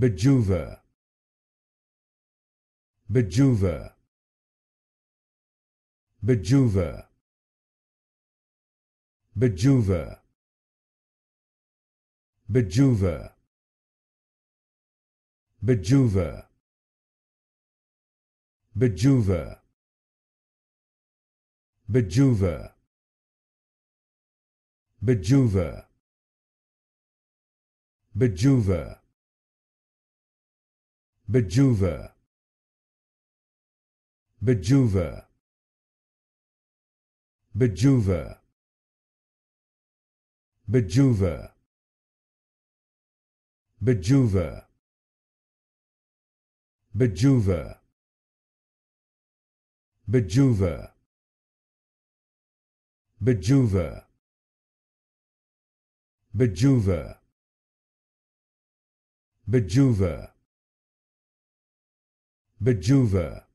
Bejuva Bejuva Bejuva Bejuva Bejuva Bejuva Bejuva Bejuva Bejuva Bejuva Bejuva Bejuva Bejuva Bejuva Bejuva Bejuva Bejuva Bejuva Bejuva Bejuva Bejuva